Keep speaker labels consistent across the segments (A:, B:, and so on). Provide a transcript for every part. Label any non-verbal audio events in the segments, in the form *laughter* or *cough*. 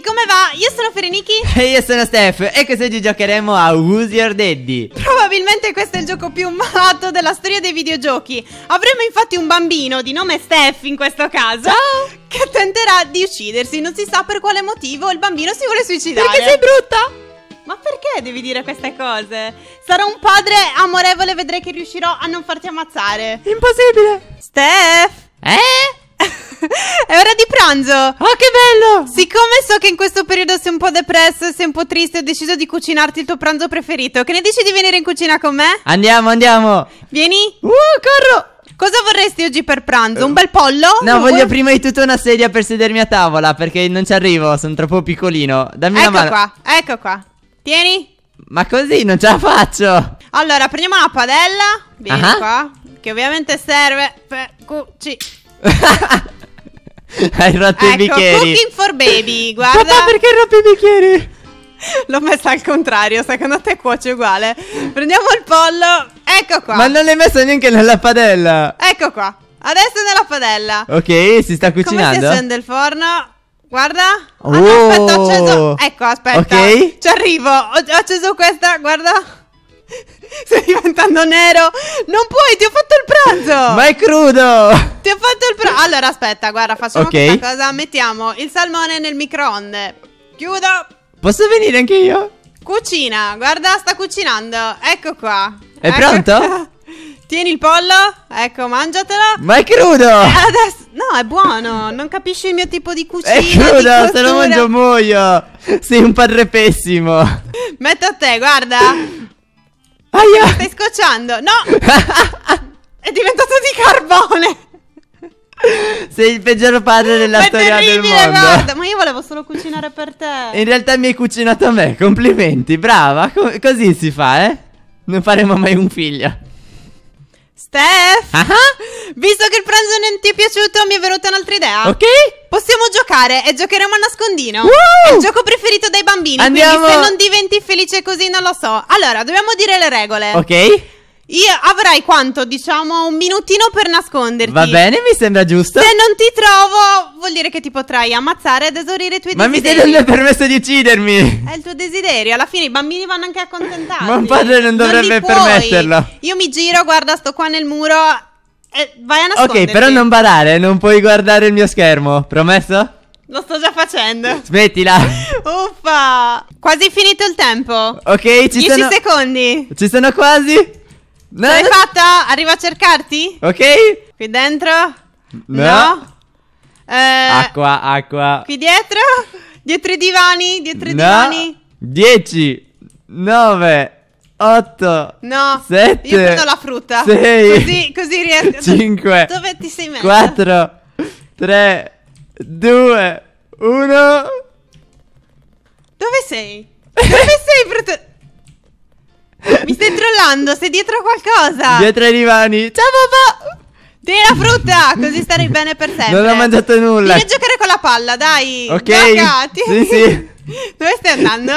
A: come va? Io sono Fereniki
B: E io sono Steph E quest'oggi giocheremo a Who's Your Daddy
A: Probabilmente questo è il gioco più matto della storia dei videogiochi Avremo infatti un bambino di nome Steph in questo caso Ciao Che tenterà di uccidersi Non si sa per quale motivo il bambino si vuole suicidare Perché sei brutta? Ma perché devi dire queste cose? Sarò un padre amorevole e vedrai che riuscirò a non farti ammazzare Impossibile Steph Eh? *laughs* è ora di pranzo! Oh, che bello! Siccome so che in questo periodo sei un po' depresso, e sei un po' triste, ho deciso di cucinarti il tuo pranzo preferito. Che ne dici di venire in cucina con me?
B: Andiamo, andiamo!
A: Vieni! Uh, corro! Cosa vorresti oggi per pranzo? Un bel pollo? No, non voglio
B: prima di tutto una sedia per sedermi a tavola perché non ci arrivo, sono troppo piccolino. Dammi ecco una mano. qua,
A: ecco qua. Tieni.
B: Ma così non ce la faccio.
A: Allora, prendiamo la padella. Vieni uh -huh. qua, che ovviamente serve per cuci. *laughs* Hai *laughs* rotto ecco, i bicchieri. Cooking for baby, *laughs* guarda. Papà, perché rotto i bicchieri? *laughs* L'ho messa al contrario, secondo te cuoce uguale. Prendiamo il pollo, ecco qua. Ma non l'hai messo
B: neanche nella padella.
A: Ecco qua. Adesso è nella padella.
B: Ok, si sta cucinando. Come si accende
A: il forno? Guarda.
B: Oh. Ah, no, oh. aspetta, ho acceso.
A: Ecco, aspetta. Ok. Ci arrivo. Ho acceso questa, guarda. Stai diventando nero. Non puoi, ti ho fatto il pranzo. *laughs* Ma è crudo. Ti ho fatto il pranzo. Allora, aspetta, guarda, facciamo okay. questa cosa. Mettiamo il salmone nel microonde. Chiudo.
B: Posso venire anche io?
A: Cucina, guarda, sta cucinando. Ecco qua.
B: È ecco pronto?
A: Tieni il pollo, ecco, mangiatelo. Ma è crudo! *laughs* Adesso... No, è buono, non capisci il mio tipo di cucina. È crudo, se lo mangio
B: muoio. Sei un padre pessimo.
A: Metto a te, guarda. Aia. Mi stai scocciando? No! *laughs* È diventato di carbone!
B: Sei il peggior padre della ma storia del mondo. Guarda,
A: ma io volevo solo cucinare per te.
B: In realtà mi hai cucinato a me. Complimenti, brava. Co- così si fa, eh? Non faremo mai un figlio.
A: Steph, uh-huh. visto che il pranzo non ti è piaciuto, mi è venuta un'altra idea. Ok? Possiamo giocare e giocheremo a nascondino. Woo! È il gioco preferito dai bambini. Andiamo. Quindi se non diventi felice così non lo so. Allora, dobbiamo dire le regole. Ok. Io avrai quanto? Diciamo un minutino per nasconderti. Va bene,
B: mi sembra giusto. Se
A: non ti trovo, vuol dire che ti potrai ammazzare ed esaurire i tuoi Ma desideri. Ma mi stai dando il
B: permesso di uccidermi?
A: È il tuo desiderio. Alla fine i bambini vanno anche accontentati. Ma un padre non dovrebbe non permetterlo. Io mi giro, guarda, sto qua nel muro eh, vai a nasconderti. Ok, però non
B: badare, non puoi guardare il mio schermo, promesso?
A: Lo sto già facendo. Smettila. *laughs* Uffa! Quasi finito il tempo. Ok, ci 10 sono... secondi. Ci sono quasi. No. L'hai fatta? Arrivo a cercarti? Ok. Qui dentro?
B: No. no.
A: Eh, acqua, acqua. Qui dietro? Dietro i divani? Dietro i no. divani?
B: 10, 9, 8
A: No 7 Io prendo la frutta 6 Così, così riesco 5 *laughs* Dove ti sei messo?
B: 4 3 2 1 Dove
A: sei? Dove *laughs* sei frutta? Mi stai trollando Sei dietro qualcosa Dietro
B: ai divani
A: Ciao papà Tieni la frutta, così starei *laughs* bene per sempre. Non ho mangiato nulla. Vieni a giocare con la palla, dai. Ok. Gioca, sì, sì. Dove stai andando?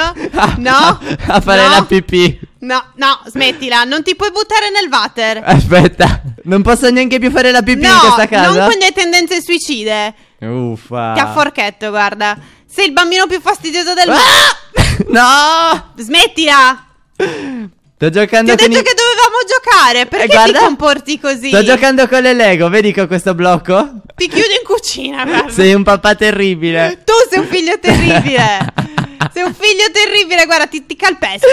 A: no? A,
B: a fare no? la pipì.
A: No, no, smettila, non ti puoi buttare nel water. Aspetta,
B: non posso neanche più fare la pipì no, in questa casa. No, Non con le
A: tendenze suicide.
B: Uffa. Ti ha
A: forchetto, guarda. Sei il bambino più fastidioso del mondo.
B: Ah!
A: *laughs* no! Smettila!
B: Sto giocando con Ti ho detto i... che
A: dovevamo giocare, perché eh, guarda, ti comporti così? Sto giocando
B: con le Lego, vedi che ho questo blocco?
A: Ti chiudo in cucina, guarda. Sei un
B: papà terribile.
A: Tu sei un figlio terribile. *laughs* *laughs* Sei un figlio terribile, guarda, ti, ti, calpesto.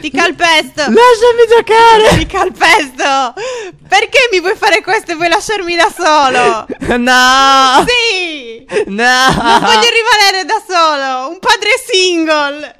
A: Ti calpesto. *laughs* Lasciami giocare. Ti calpesto. Perché mi vuoi fare questo e vuoi lasciarmi da solo?
B: *laughs* No.
A: Sì.
B: No. Non voglio
A: rimanere da solo. Un padre single.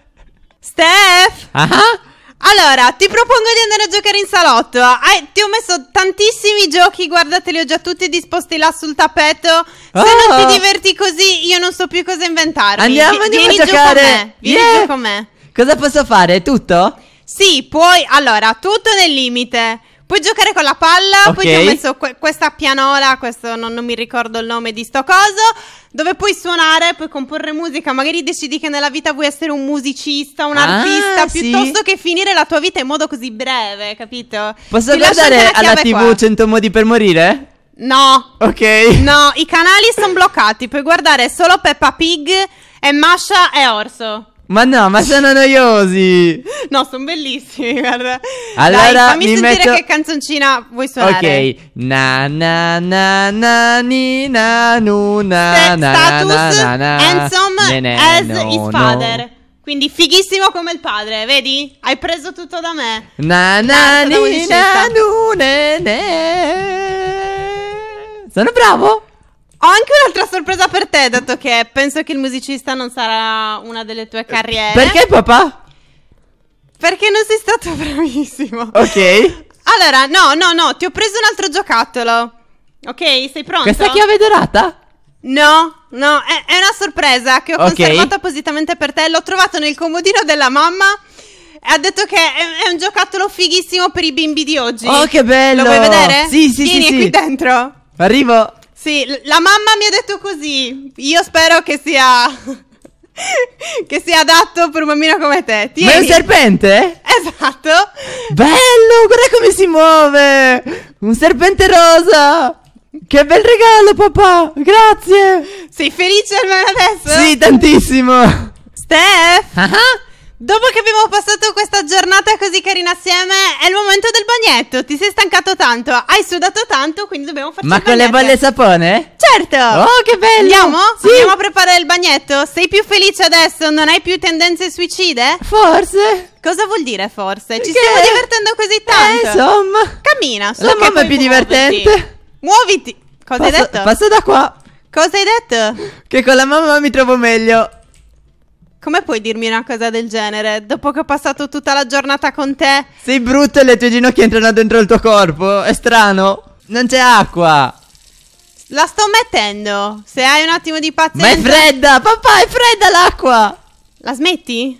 A: Steph. Ah. Uh-huh. Allora, ti propongo di andare a giocare in salotto. Eh, ti ho messo tantissimi giochi, guardate, li ho già tutti disposti là sul tappeto. Se oh. non ti ah! diverti così, io non so più cosa inventare. Andiamo, andiamo a giocare. Vieni yeah. giù con me.
B: Cosa posso fare? Tutto?
A: Sì, puoi. Allora, tutto nel limite. Puoi giocare con la palla, okay. poi ti ho messo que- questa pianola, questo non, non, mi ricordo il nome di sto coso, dove puoi suonare, puoi comporre musica, magari decidi che nella vita vuoi essere un musicista, un ah, artista, sì. piuttosto che finire la tua vita in modo così breve, capito? Posso ti guardare alla tv qua.
B: 100 modi per morire?
A: No. Ok. No, i canali sono bloccati, puoi guardare solo Peppa Pig e Masha e Orso.
B: Ma no, ma sono noiosi.
A: No, sono bellissimi, guarda. Allora, Dai, fammi mi sentire metto... che canzoncina vuoi suonare. Ok.
B: Na na na na ni na nu na na status na na na handsome ne, ne, as his father.
A: Quindi fighissimo come il padre, vedi? Hai preso tutto da me. Na na ni na nu ne ne. Sono bravo. Ho anche un'altra sorpresa per te, dato che penso che il musicista non sarà una delle tue carriere. Perché papà? Perché non sei stato *laughs* bravissimo.
B: Ok.
A: Allora, no, no, no, ti ho preso un altro giocattolo. Ok, sei pronto? Questa chiave dorata? No, no, è, è una sorpresa che ho okay. conservato appositamente per te. L'ho trovato nel comodino della mamma. Ha detto che è, è, un giocattolo fighissimo per i bimbi di oggi. Oh, che bello! Lo vuoi vedere? Sì, sì, Vieni sì. Vieni qui sì. dentro. Arrivo. Sì, la mamma mi ha detto così. Io spero che sia. *laughs* che sia adatto per un bambino come te. Tieni. Ma è un
B: serpente? Esatto. Bello, guarda come si muove. Un serpente rosa. Che
A: bel regalo, papà. Grazie. Sei felice almeno adesso? Sì, tantissimo. Steph? Ah. Uh-huh. Dopo che abbiamo passato questa giornata così carina assieme, è il momento del bagnetto. Ti sei stancato tanto, hai sudato tanto, quindi dobbiamo farci Ma il bagnetto. Ma con
B: le bolle sapone?
A: Certo! Oh, che bello! Andiamo? Sì. Andiamo a preparare il bagnetto? Sei più felice adesso? Non hai più tendenze suicide? Forse. Cosa vuol dire forse? Ci che... stiamo divertendo così eh, tanto. Eh, insomma. Cammina, so La mamma è più muoviti. divertente. Muoviti. Cosa passo, hai detto? Passa da qua. Cosa hai detto? Che con la mamma mi trovo meglio. Come puoi dirmi una cosa del genere? Dopo che ho passato tutta la giornata con te? Sei brutto e le tue ginocchia entrano dentro il tuo corpo. È strano. Non c'è acqua. La sto mettendo. Se hai un attimo di pazienza. Ma è fredda, papà, è fredda l'acqua. La smetti?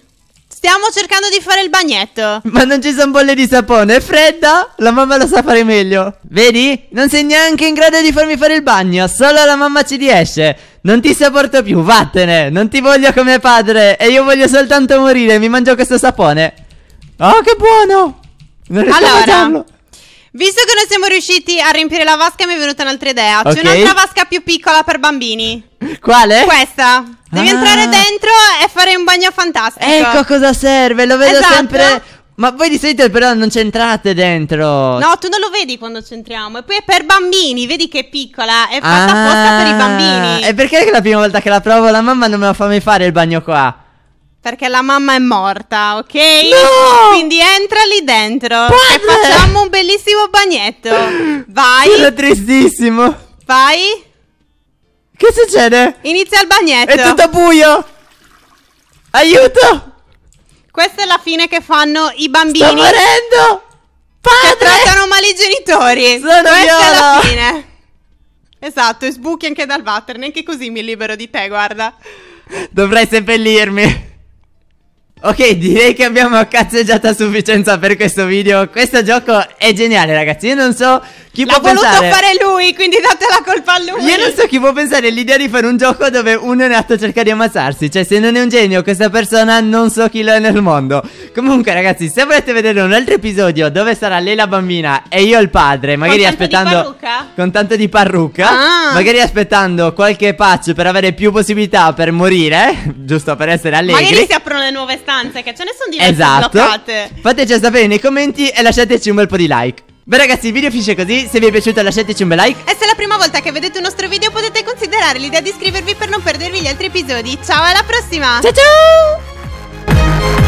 A: Stiamo cercando di fare il bagnetto. Ma non ci sono bolle
B: di sapone, è fredda? La mamma lo sa fare meglio. Vedi? Non sei neanche in grado di farmi fare il bagno, solo la mamma ci riesce. Non ti sopporto più, vattene. Non ti voglio come padre. E io voglio soltanto morire. Mi mangio questo sapone. Oh, che buono. Non allora.
A: Visto che non siamo riusciti a riempire la vasca, mi è venuta un'altra idea. C'è okay. un'altra vasca più piccola per bambini. Quale? Questa. Devi ah. entrare dentro e fare un bagno fantastico. Ecco
B: cosa serve, lo vedo esatto. sempre. Ma voi di solito però non c'entrate dentro. No,
A: tu non lo vedi quando c'entriamo. E poi è per bambini, vedi che è piccola. È fatta
B: ah, per i bambini. E perché è la prima volta che la provo la mamma non me la fa mai fare il bagno qua?
A: Perché la mamma è morta, ok? No! Quindi entra lì dentro Padre! e facciamo un bellissimo bagnetto. Vai. Sono
B: tristissimo.
A: Vai. Che succede? Inizia il bagnetto. È tutto buio. Aiuto! Questa è la fine che fanno i bambini. Sto morendo! Padre! Che trattano male i genitori. Sono Questa viola. è la fine. Esatto, e sbuchi anche dal water. Neanche così mi libero di te, guarda.
B: Dovrei seppellirmi. Ok, direi che abbiamo cazzeggiato a sufficienza per questo video. Questo gioco è geniale, ragazzi. Io non so chi L'ha può pensare. L'ha voluto fare
A: lui, quindi date la
B: colpa a lui. Io non so chi può pensare l'idea di fare un gioco dove uno è nato a cercare di ammazzarsi. Cioè, se non è un genio, questa persona non so chi lo è nel mondo. Comunque, ragazzi, se volete vedere un altro episodio dove sarà lei la bambina e io il padre, magari con tanto aspettando. con tanto di parrucca. Ah. Magari aspettando qualche patch per avere più possibilità per morire. *laughs* Giusto per essere allegri. Magari si
A: aprono le nuove stanze, che ce ne sono diverse esatto. bloccate.
B: Fateci sapere nei commenti e lasciateci un bel po' di like. Beh ragazzi il video finisce così, se vi è piaciuto lasciateci un bel like E
A: se è la prima volta che vedete un nostro video potete considerare l'idea di iscrivervi per non perdervi gli altri episodi Ciao alla prossima Ciao ciao